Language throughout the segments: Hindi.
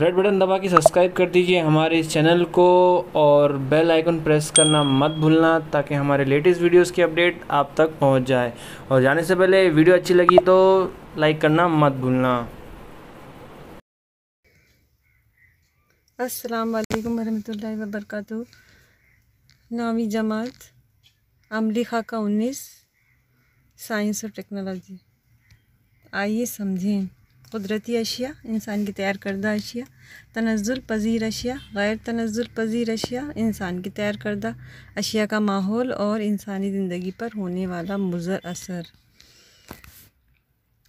रेड बटन दबा के सब्सक्राइब कर दीजिए हमारे इस चैनल को और बेल आइकन प्रेस करना मत भूलना ताकि हमारे लेटेस्ट वीडियोस की अपडेट आप तक पहुंच जाए और जाने से पहले वीडियो अच्छी लगी तो लाइक करना मत भूलना अस्सलाम वालेकुम वरहमतुल्लाहि व बरकातहू नामी जमात अमली खाका उन्नीस साइंस और टेक्नोलॉजी आइए समझें कुदरती अशिया इंसान की तैयार करदा अशिया तनज़ुल पजीर अशिया गैर तनज़ुल पजीर अशिया इंसान की तैयार करदा अशिया का माहौल और इंसानी ज़िंदगी पर होने वाला मुजर असर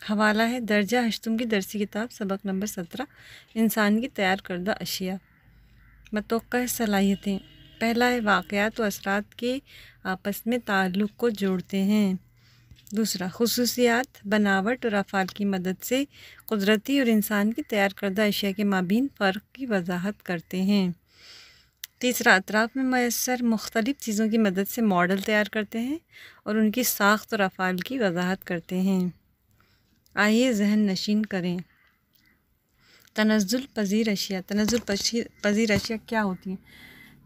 हवाला है दर्जा हशतुम की दरसी किताब सबक नंबर सत्रह इंसान की तैयार करदा अशिया मतोक़ सलाहियतें पहला है वाक़ात व असरात के आपस में ताल्लुक़ को जोड़ते हैं दूसरा खसूसियात बनावट और अफ़ाल की मदद से कुदरती और इंसान की तैयार करदा अशिया के माबीन फ़र्क की वजाहत करते हैं तीसरा अतराफ़ में मैसर मुख्तलिफ़ चीज़ों की मदद से मॉडल तैयार करते हैं और उनकी साख्त और अफ़ाल की वजाहत करते हैं आइए जहन नशीन करें तनजुल पजीर अशिया तनजुल पजीर अशिया क्या होती हैं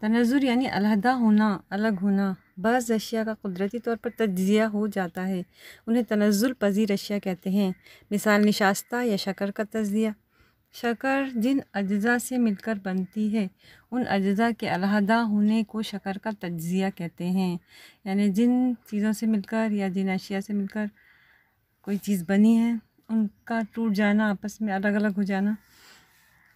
तनजुल यानी अलहदा होना अलग होना बाज़ अशिया का कुदरती तौर पर तजिया हो जाता है उन्हें तनजुल पजीर अशिया कहते हैं मिसाल निशास्ता या शकर का तजिया शकर जिन अज्जा से मिलकर बनती है उन अज्जा के अलहदा होने को शकर का तजिया कहते हैं यानी जिन चीज़ों से मिलकर या जिन अशिया से मिलकर कोई चीज़ बनी है उनका टूट जाना आपस में अलग अलग हो जाना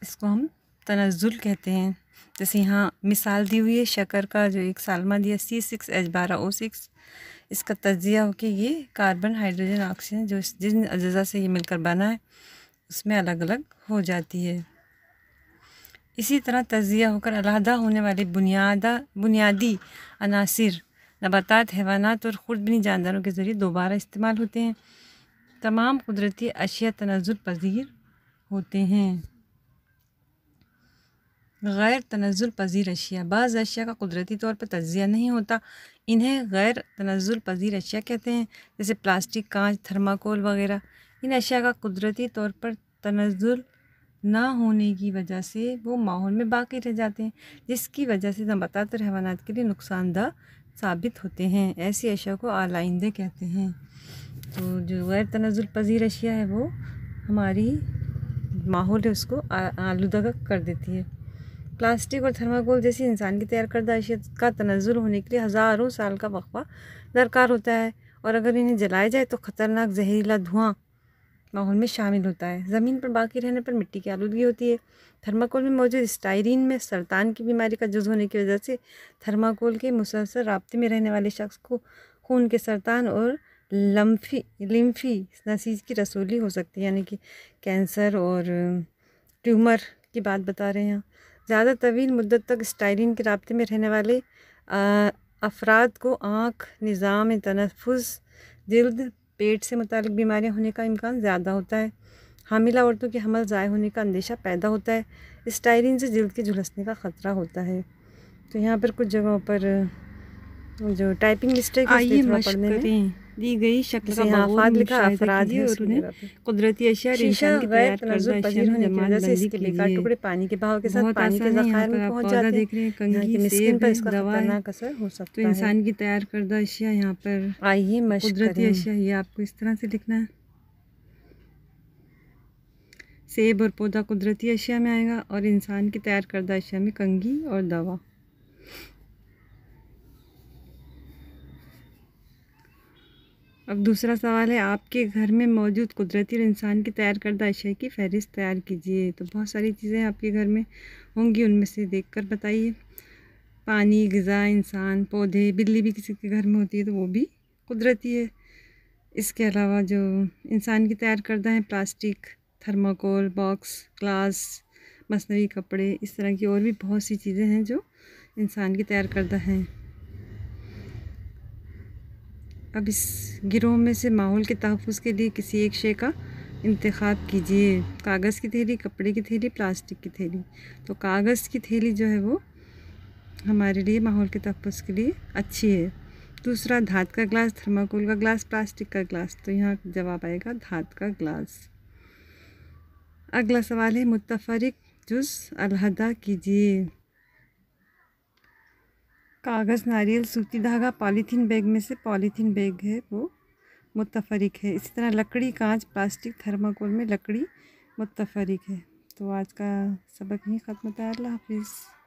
इसको हम तनजुल कहते हैं जैसे यहाँ मिसाल दी हुई है शकर का जो एक सालमा दिया सी सिक्स एच बारह ओ सिक्स इसका तजिया हो कि ये कार्बन हाइड्रोजन ऑक्सीजन जो जिन अज्जा से ये मिलकर बना है उसमें अलग अलग हो जाती है इसी तरह तजिया होकर अलहदा होने वाले बुनियादा बुनियादी अनासर नबातात हैवानात और खुर्दबनी जानदारों के ज़रिए दोबारा इस्तेमाल होते हैं तमाम कुदरती अशिया तनाजुर पजीर होते हैं गैर तनज़ुल पजीर अशिया बाज़ अशिया का कुदरती तौर पर तजिया नहीं होता इन्हें गैर तनज़ुल पजीर अशिया कहते हैं जैसे प्लास्टिक कांच थर्माकोल वगैरह इन अशिया का कुदरती तौर पर तनज़ुल ना होने की वजह से वो माहौल में बाकी रह जाते हैं जिसकी वजह से नबातर हैवानात के लिए नुकसानदह साबित होते हैं ऐसी अशिया को आलाइंदे कहते हैं तो जो गैर तनज़ुल पजीर अशिया है वो हमारी माहौल है उसको आलूदगा कर देती है प्लास्टिक और थर्माकोल जैसी इंसान की तैयार करदा अशिया का तनजुल होने के लिए हज़ारों साल का वक्फा दरकार होता है और अगर इन्हें जलाया जाए तो ख़तरनाक जहरीला धुआं माहौल में शामिल होता है ज़मीन पर बाकी रहने पर मिट्टी की आलूदगी होती है थर्माकोल में मौजूद स्टायरीन में सरतान की बीमारी का जुज होने की वजह से थर्माकोल के मुसलसल रबते में रहने वाले शख्स को खून के सरतान और लम्फी लिम्फी नसीज की रसोली हो सकती है यानी कि कैंसर और ट्यूमर की बात बता रहे हैं ज़्यादा तवील मुद्दत तक स्टाइलिन के रबते में रहने वाले अफराद को आँख निज़ाम तनफ़ जल्द पेट से मुतल बीमारियाँ होने का इम्कान ज़्यादा होता है हामिला औरतों के हमल ज़ाय होने का अंदेशा पैदा होता है इस्टाइलिन से जल्द के झुलसने का ख़तरा होता है तो यहाँ पर कुछ जगहों पर जो टाइपिंग मिस्टेक आइए पढ़ने दी गई शक्ल मतलब से माहौल लिखा अफराद है और उन्हें कुदरती अशिया इंसान की गैर तनाजुर पजीर होने की वजह से इसके बेकार टुकड़े पानी के बहाव के साथ पानी के जखायर में पहुंच जाते हैं देख रहे हैं कंघी सेब पर इसका खतरनाक कसर हो सकता तो है तो इंसान की तैयार करदा अशिया यहाँ पर आइए मशक कुदरती अशिया ये आपको इस तरह से लिखना है सेब और पौधा कुदरती अशिया में आएगा और इंसान की तैयार करदा अशिया में कंघी और दवा अब दूसरा सवाल है आपके घर में मौजूद कुदरती और इंसान की तैयार करदा अशय की फहरिस्त तैयार कीजिए तो बहुत सारी चीज़ें आपके घर में होंगी उनमें से देख कर बताइए पानी गज़ा इंसान पौधे बिल्ली भी किसी के घर में होती है तो वो भी कुदरती है इसके अलावा जो इंसान की तैयार करदा है प्लास्टिक थर्माकोल बॉक्स ग्लास मसनवी कपड़े इस तरह की और भी बहुत सी चीज़ें हैं जो इंसान की तैयार करदा हैं अब इस गिरोह में से माहौल के तहफ़ के लिए किसी एक शे का इंतखब कीजिए कागज़ की थैली कपड़े की थैली प्लास्टिक की थैली तो कागज़ की थैली जो है वो हमारे लिए माहौल के तहफ़ के लिए अच्छी है दूसरा धात का ग्लास थर्माकोल का ग्लास प्लास्टिक का ग्लास तो यहाँ जवाब आएगा धात का ग्लास अगला सवाल है मुतफरक जुज़ अलहदा कीजिए कागज़ नारियल सूती धागा पॉलीथीन बैग में से पॉलीथीन बैग है वो मुतफरिक है इसी तरह लकड़ी कांच प्लास्टिक थर्माकोल में लकड़ी मुतफरिक है तो आज का सबक ही ख़त्म होता है अल्लाह हाफिज़